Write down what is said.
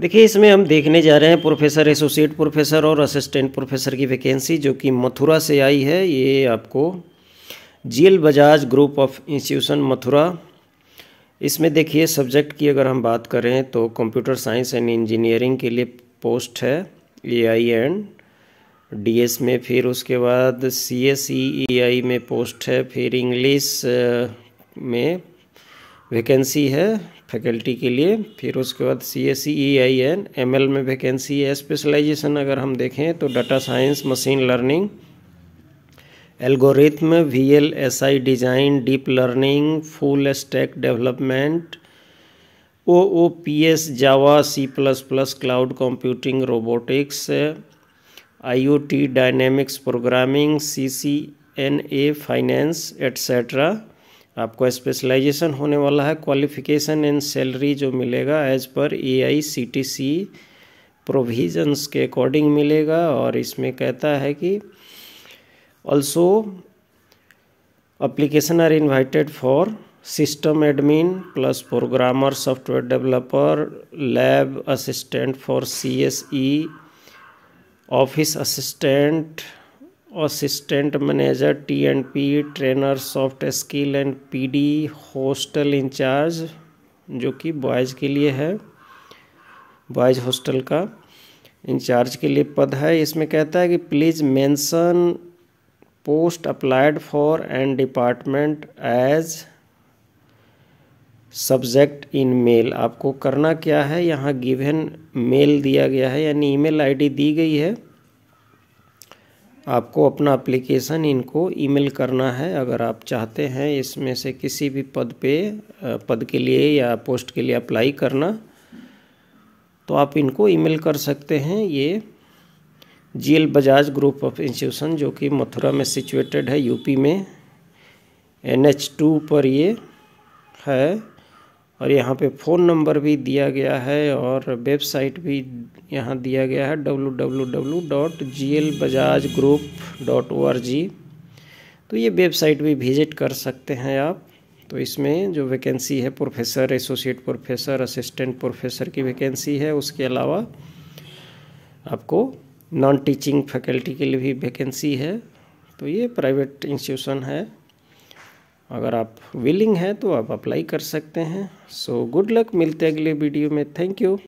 देखिए इसमें हम देखने जा रहे हैं प्रोफेसर एसोसिएट प्रोफेसर और असिस्टेंट प्रोफेसर की वैकेंसी जो कि मथुरा से आई है ये आपको G Bajaj group of institution Mathura इसमें देखिए सब्जेक्ट की अगर हम बात करें तो कंप्यूटर साइंस एंड इंजीनियरिंग के लिए पोस्ट है ए आई एंड एस में फिर उसके बाद सी एस ई आई में पोस्ट है फिर इंग्लिश में वैकेंसी है फैकल्टी के लिए फिर उसके बाद C S E I N M L में वैकेंसी है स्पेशलाइजेशन अगर हम देखें तो data science machine learning algorithm V L S I design deep learning full stack development O O P S Java C plus plus cloud computing robotics I O T dynamics programming C C N A finance etcetera आपको specialization होने वाला है qualification and salary जो मिलेगा as per A I C T C provisions के according मिलेगा और इसमें कहता है कि also application are invited for system admin plus programmer software developer lab assistant for C S E office assistant assistant manager T and P trainer soft skill and PD hostel incharge जो कि boys के लिए है boys hostel का in charge के लिए पद है इसमें कहता है कि please mention post applied for and department as subject in mail आपको करना क्या है यहाँ गिवन मेल दिया गया है यानी ईमेल आईडी दी गई है आपको अपना एप्लीकेशन इनको ईमेल करना है अगर आप चाहते हैं इसमें से किसी भी पद पे पद के लिए या पोस्ट के लिए अप्लाई करना तो आप इनको ईमेल कर सकते हैं ये GL Bajaj group of institution जो कि मथुरा में सिचुएटेड है यूपी में एन एच टू पर ये है और यहाँ पे फ़ोन नंबर भी दिया गया है और वेबसाइट भी यहाँ दिया गया है W W W dot G L Bajaj group dot O R G तो ये वेबसाइट भी विज़िट कर सकते हैं आप तो इसमें जो वैकेंसी है professor associate professor assistant professor की वैकेंसी है उसके अलावा आपको नॉन टीचिंग फैकल्टी के लिए भी वैकेंसी है तो ये प्राइवेट इंस्टीट्यूशन है अगर आप विलिंग हैं तो आप अप्लाई कर सकते हैं सो गुड लक मिलते हैं अगले वीडियो में थैंक यू